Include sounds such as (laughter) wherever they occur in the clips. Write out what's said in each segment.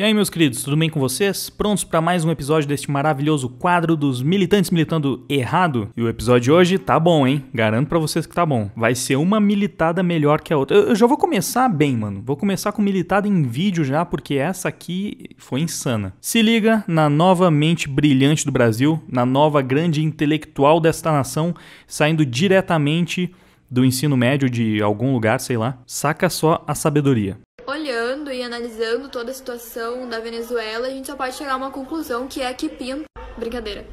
E aí, meus queridos, tudo bem com vocês? Prontos para mais um episódio deste maravilhoso quadro dos militantes militando errado? E o episódio de hoje tá bom, hein? Garanto para vocês que tá bom. Vai ser uma militada melhor que a outra. Eu, eu já vou começar bem, mano. Vou começar com militada em vídeo já, porque essa aqui foi insana. Se liga na nova mente brilhante do Brasil, na nova grande intelectual desta nação, saindo diretamente do ensino médio de algum lugar, sei lá. Saca só a sabedoria estudando e analisando toda a situação da Venezuela, a gente só pode chegar a uma conclusão que é que Pinto Brincadeira.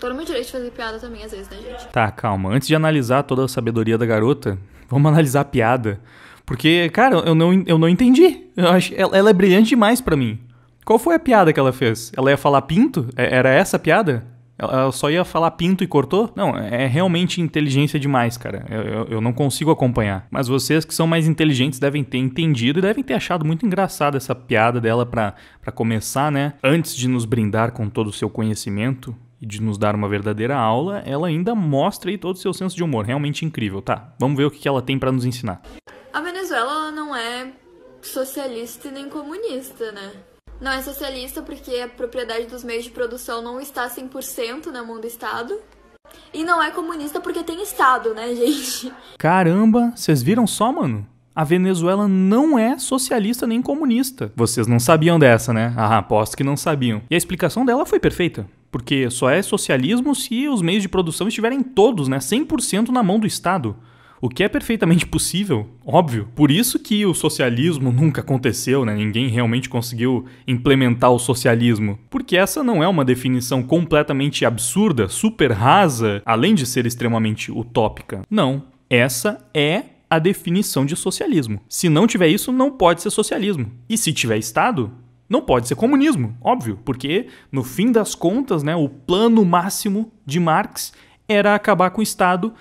Todo mundo direito de fazer piada também, às vezes, né, gente? Tá, calma. Antes de analisar toda a sabedoria da garota, vamos analisar a piada. Porque, cara, eu não, eu não entendi. Eu acho, ela, ela é brilhante demais para mim. Qual foi a piada que ela fez? Ela ia falar pinto? É, era essa a piada? Ela só ia falar pinto e cortou? Não, é realmente inteligência demais, cara. Eu, eu, eu, não consigo acompanhar. Mas vocês que são mais inteligentes devem ter entendido e devem ter achado muito engraçada essa piada dela para começar, né? Antes de nos brindar com todo o seu conhecimento e de nos dar uma verdadeira aula, ela ainda mostra aí todo o seu senso de humor. Realmente incrível, tá? Vamos ver o que ela tem para nos ensinar. A Venezuela não é socialista nem comunista, né? Não é socialista porque a propriedade dos meios de produção não está 100% na mão do Estado. E não é comunista porque tem Estado, né, (laughs) gente? Caramba, vocês viram só, mano? A Venezuela não é socialista nem comunista. Vocês não sabiam dessa, né? Ah, aposto que não sabiam. E a explicação dela foi perfeita. Porque só é socialismo se os meios de produção estiverem todos, né, 100% na mão do Estado. O que é perfeitamente possível, óbvio. Por isso que o socialismo nunca aconteceu, né? Ninguém realmente conseguiu implementar o socialismo. Porque essa não é uma definição completamente absurda, super rasa, além de ser extremamente utópica. Não. Essa é a definição de socialismo. Se não tiver isso, não pode ser socialismo. E se tiver Estado, não pode ser comunismo, óbvio, porque no fim das contas, né, o plano máximo de Marx era acabar com o Estado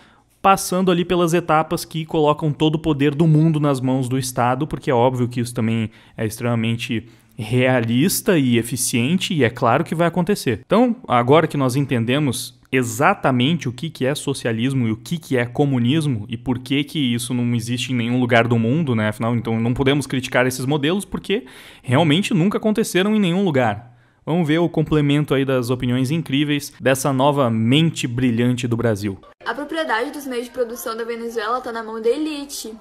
passando ali pelas etapas que colocam todo o poder do mundo nas mãos do Estado, porque é óbvio que isso também é extremamente realista e eficiente, e é claro que vai acontecer. Então, agora que nós entendemos exatamente o que, que é socialismo e o que, que é comunismo e por que, que isso não existe em nenhum lugar do mundo, né? Afinal, então não podemos criticar esses modelos porque realmente nunca aconteceram em nenhum lugar. Vamos ver o complemento aí das opiniões incríveis dessa nova mente brilhante do Brasil. A propriedade dos meios de produção da Venezuela está na mão da elite.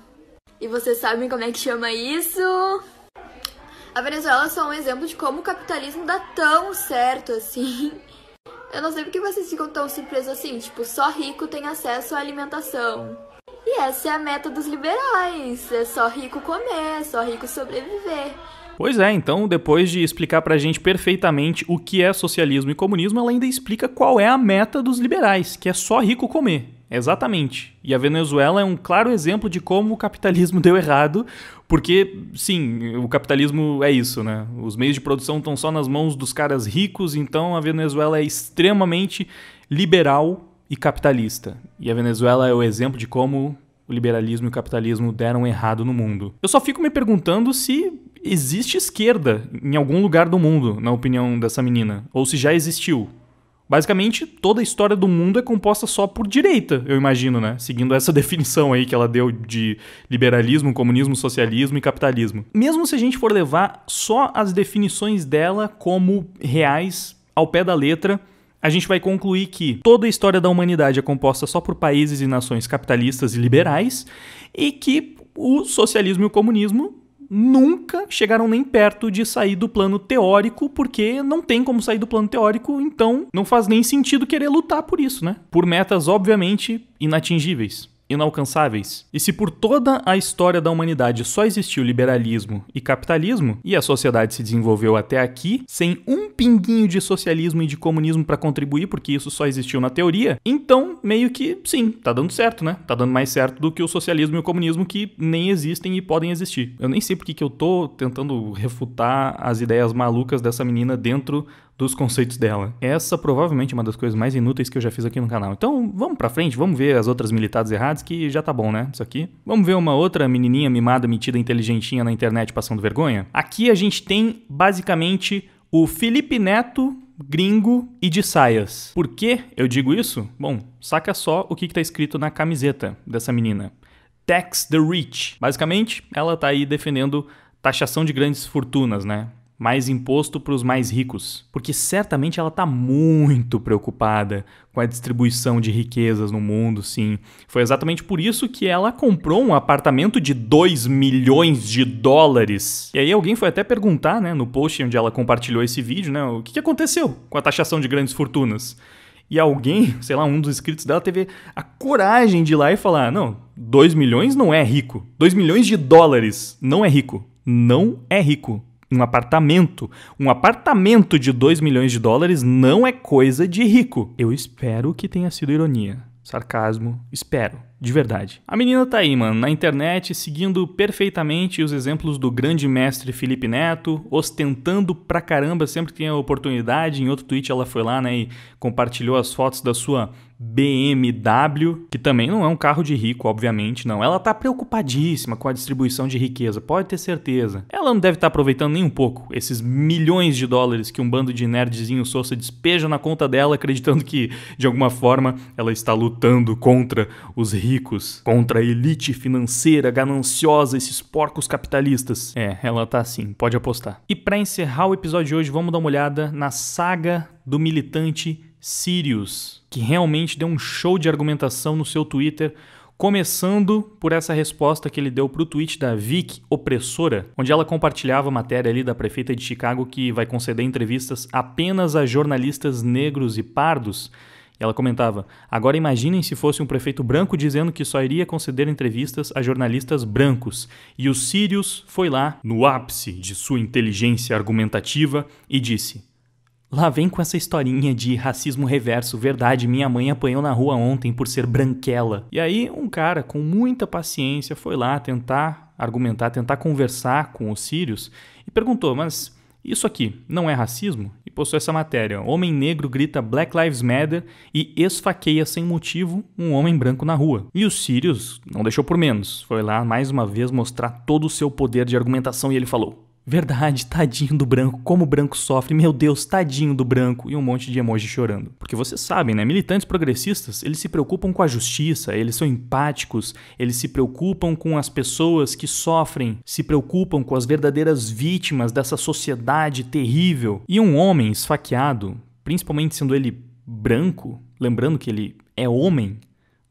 E vocês sabem como é que chama isso? A Venezuela é só um exemplo de como o capitalismo dá tão certo assim. Eu não sei porque vocês ficam tão surpresos assim, tipo, só rico tem acesso à alimentação. E essa é a meta dos liberais, é só rico comer, é só rico sobreviver. Pois é, então depois de explicar pra gente perfeitamente o que é socialismo e comunismo, ela ainda explica qual é a meta dos liberais, que é só rico comer. Exatamente. E a Venezuela é um claro exemplo de como o capitalismo (laughs) deu errado, porque, sim, o capitalismo é isso, né? Os meios de produção estão só nas mãos dos caras ricos, então a Venezuela é extremamente liberal e capitalista. E a Venezuela é o exemplo de como o liberalismo e o capitalismo deram errado no mundo. Eu só fico me perguntando se existe esquerda em algum lugar do mundo, na opinião dessa menina, ou se já existiu. Basicamente, toda a história do mundo é composta só por direita, eu imagino, né? Seguindo essa (laughs) definição aí que ela deu de liberalismo, comunismo, socialismo e capitalismo. Mesmo se a gente for levar só as definições dela como reais ao pé da letra, a gente vai concluir que toda a história da humanidade é composta só por países e nações capitalistas e liberais e que o socialismo e o comunismo nunca chegaram nem perto de sair do plano teórico, porque não tem como sair do plano teórico, então não faz nem sentido querer lutar por isso, né? Por metas, obviamente, inatingíveis inalcançáveis. E se por toda a história da humanidade só existiu liberalismo e capitalismo, e a sociedade se desenvolveu até aqui sem um pinguinho de socialismo e de comunismo para contribuir, porque isso só existiu na teoria, então meio que sim, tá dando certo, né? Tá dando mais certo do que o socialismo e o comunismo que nem existem e podem existir. Eu nem sei porque que eu tô tentando refutar as ideias malucas dessa menina dentro dos conceitos dela. Essa provavelmente é uma das coisas mais inúteis que eu já fiz aqui no canal. Então, vamos pra frente, vamos ver as outras militadas erradas, que já tá bom, né? Isso aqui. Vamos ver uma outra menininha mimada, metida, inteligentinha na internet passando vergonha? Aqui a gente tem, basicamente, o Felipe Neto gringo e de saias. Por que eu digo isso? Bom, saca só o que está escrito na camiseta dessa menina. Tax the rich. Basicamente, ela está aí defendendo taxação de grandes fortunas, né? mais imposto para os mais ricos, porque certamente ela está muito preocupada com a distribuição de riquezas no mundo, sim. Foi exatamente por isso que ela comprou um apartamento de 2 milhões de dólares. E aí alguém foi até perguntar, né, no post onde ela compartilhou esse vídeo, né, o que aconteceu com a taxação de grandes fortunas. E alguém, (laughs) sei lá, um dos inscritos dela teve a coragem de ir lá e falar: não, 2 milhões não é rico. 2 milhões de dólares não é rico. Não é rico um apartamento. Um apartamento de 2 milhões de dólares não é coisa de rico. Eu espero que tenha sido ironia. Sarcasmo, espero de verdade. A menina tá aí, mano, na internet, seguindo perfeitamente os exemplos do grande mestre Felipe Neto, ostentando pra caramba sempre que tem a oportunidade. Em outro tweet ela foi lá, né, e compartilhou as fotos da sua BMW, que também não é um carro de rico, obviamente, não. Ela tá preocupadíssima com a distribuição de riqueza, pode ter certeza. Ela não deve estar tá aproveitando nem um pouco esses milhões de dólares que um bando de nerdzinho soça despeja na conta dela, acreditando que, de alguma forma, ela está lutando contra os ricos ricos, contra a elite financeira gananciosa, esses porcos capitalistas. É, ela tá assim, pode apostar. E para encerrar o episódio de hoje, vamos dar uma olhada na saga do militante Sirius, que realmente deu um show de argumentação no seu Twitter Começando por essa resposta que ele deu para o tweet da Vic Opressora, onde ela compartilhava a matéria ali da prefeita de Chicago que vai conceder entrevistas apenas a jornalistas negros e pardos, ela comentava: Agora imaginem se fosse um prefeito branco dizendo que só iria conceder entrevistas a jornalistas brancos. E o Sirius foi lá, no ápice de sua inteligência argumentativa, e disse: Lá vem com essa historinha de racismo reverso, verdade, minha mãe apanhou na rua ontem por ser branquela. E aí, um cara com muita paciência foi lá tentar argumentar, tentar conversar com o Sirius e perguntou: Mas isso aqui não é racismo? E postou essa matéria. Homem negro grita Black Lives Matter e esfaqueia sem motivo um homem branco na rua. E o Sirius não deixou por menos. Foi lá mais uma vez mostrar todo o seu poder de argumentação e ele falou: Verdade, tadinho do branco, como o branco sofre, meu Deus, tadinho do branco, e um monte de emoji chorando. Porque vocês sabem, né? Militantes progressistas, eles se preocupam com a justiça, eles são empáticos, eles se preocupam com as pessoas que sofrem, se preocupam com as verdadeiras vítimas dessa sociedade terrível. E um homem esfaqueado, principalmente sendo ele branco, lembrando que ele é homem,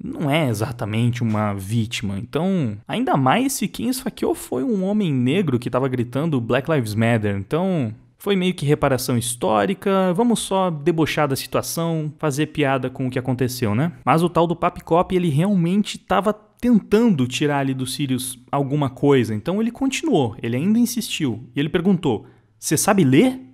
não é exatamente uma vítima. Então, ainda mais se quem esfaqueou foi um homem negro que estava gritando Black Lives Matter. Então, foi meio que reparação histórica, vamos só debochar da situação, fazer piada com o que aconteceu, né? Mas o tal do Papicop, ele realmente estava tentando tirar ali dos Sirius alguma coisa, então ele continuou, ele ainda insistiu. E ele perguntou: Você sabe ler?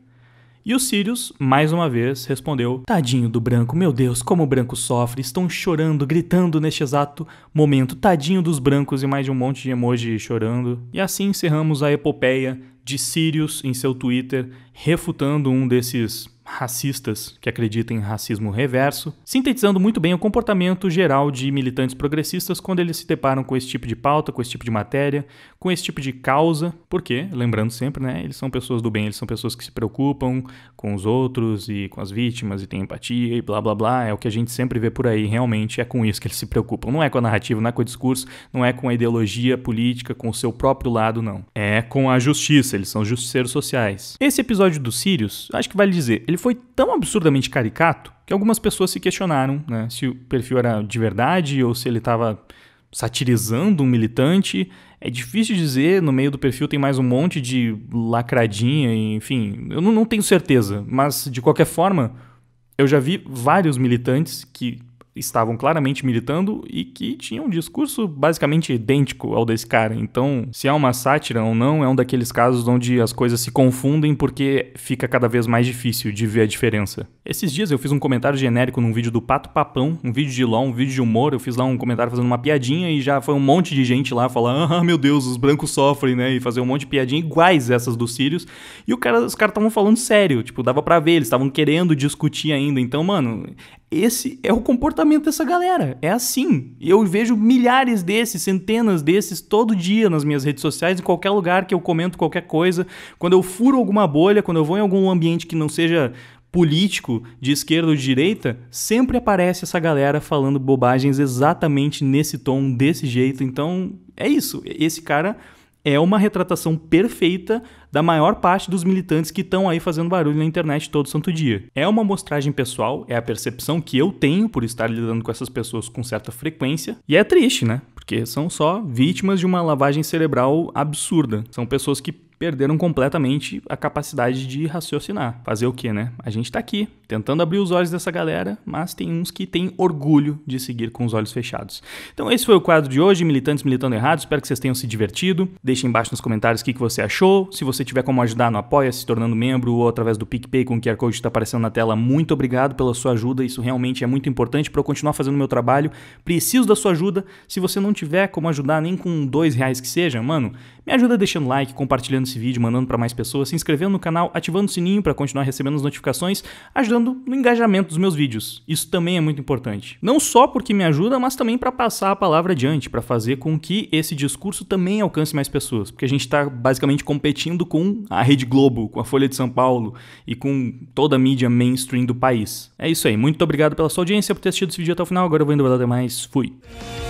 E o Sirius, mais uma vez, respondeu: Tadinho do branco, meu Deus, como o branco sofre, estão chorando, gritando neste exato momento, tadinho dos brancos e mais de um monte de emoji chorando. E assim encerramos a epopeia de Sirius em seu Twitter refutando um desses racistas que acreditam em racismo reverso, sintetizando muito bem o comportamento geral de militantes progressistas quando eles se deparam com esse tipo de pauta, com esse tipo de matéria, com esse tipo de causa, porque, lembrando sempre, né, eles são pessoas do bem, eles são pessoas que se preocupam com os outros e com as vítimas e têm empatia e blá blá blá, é o que a gente sempre vê por aí, realmente é com isso que eles se preocupam, não é com a narrativa, não é com o discurso, não é com a ideologia política, com o seu próprio lado, não. É com a justiça, eles são justiceiros sociais. Esse episódio do Sirius, acho que vale dizer, ele foi tão absurdamente caricato que algumas pessoas se questionaram né, se o perfil era de verdade ou se ele estava satirizando um militante. É difícil dizer, no meio do perfil tem mais um monte de lacradinha, enfim, eu não tenho certeza, mas de qualquer forma, eu já vi vários militantes que estavam claramente militando e que tinham um discurso basicamente idêntico ao desse cara. Então, se é uma sátira ou não, é um daqueles casos onde as coisas se confundem porque fica cada vez mais difícil de ver a diferença. Esses dias eu fiz um comentário genérico num vídeo do Pato Papão, um vídeo de LOL, um vídeo de humor, eu fiz lá um comentário fazendo uma piadinha e já foi um monte de gente lá falar: ah, "Ah, meu Deus, os brancos sofrem", né? E fazer um monte de piadinha iguais essas dos sírios. E o cara, os caras estavam falando sério, tipo, dava para ver, eles estavam querendo discutir ainda. Então, mano, esse é o comportamento dessa galera. É assim. Eu vejo milhares desses, centenas desses todo dia nas minhas redes sociais, em qualquer lugar que eu comento qualquer coisa. Quando eu furo alguma bolha, quando eu vou em algum ambiente que não seja político, de esquerda ou de direita, sempre aparece essa galera falando bobagens exatamente nesse tom, desse jeito. Então, é isso. Esse cara é uma retratação perfeita da maior parte dos militantes que estão aí fazendo barulho na internet todo santo dia. É uma amostragem pessoal, é a percepção que eu tenho por estar lidando com essas pessoas com certa frequência, e é triste, né? Porque são só vítimas de uma lavagem cerebral absurda. São pessoas que perderam completamente a capacidade de raciocinar. Fazer o que, né? A gente tá aqui, tentando abrir os olhos dessa galera, mas tem uns que têm orgulho de seguir com os olhos fechados. Então esse foi o quadro de hoje, Militantes Militando Errado, espero que vocês tenham se divertido. Deixe embaixo nos comentários o que, que você achou, se você tiver como ajudar no Apoia, se tornando membro ou através do PicPay com o QR Code está aparecendo na tela, muito obrigado pela sua ajuda, isso realmente é muito importante para eu continuar fazendo meu trabalho, preciso da sua ajuda, se você não tiver como ajudar nem com dois reais que seja, mano, me ajuda deixando like, compartilhando esse vídeo, mandando para mais pessoas, se inscrevendo no canal, ativando o sininho para continuar recebendo as notificações, ajudando no engajamento dos meus vídeos. Isso também é muito importante. Não só porque me ajuda, mas também para passar a palavra adiante, para fazer com que esse discurso também alcance mais pessoas, porque a gente está basicamente competindo com a Rede Globo, com a Folha de São Paulo e com toda a mídia mainstream do país. É isso aí. Muito obrigado pela sua audiência, por ter assistido esse vídeo até o final. Agora eu vou indo para mais. Fui.